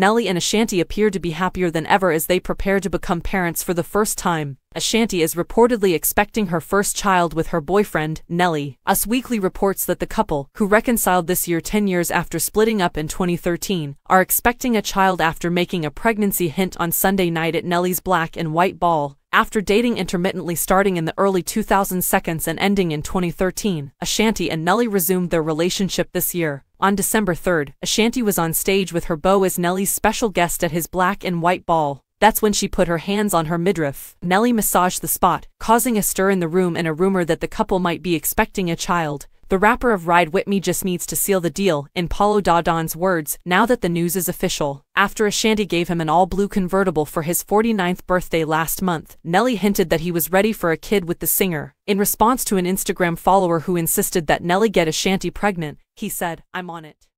Nellie and Ashanti appear to be happier than ever as they prepare to become parents for the first time. Ashanti is reportedly expecting her first child with her boyfriend, Nellie. Us Weekly reports that the couple, who reconciled this year 10 years after splitting up in 2013, are expecting a child after making a pregnancy hint on Sunday night at Nellie's Black and White Ball, after dating intermittently starting in the early 2000s and ending in 2013, Ashanti and Nelly resumed their relationship this year. On December 3, Ashanti was on stage with her beau as Nelly's special guest at his black and white ball. That's when she put her hands on her midriff. Nelly massaged the spot, causing a stir in the room and a rumor that the couple might be expecting a child. The rapper of Ride With Me just needs to seal the deal, in Paulo D'Addon's words, now that the news is official. After Ashanti gave him an all-blue convertible for his 49th birthday last month, Nelly hinted that he was ready for a kid with the singer. In response to an Instagram follower who insisted that Nelly get Ashanti pregnant, he said, I'm on it.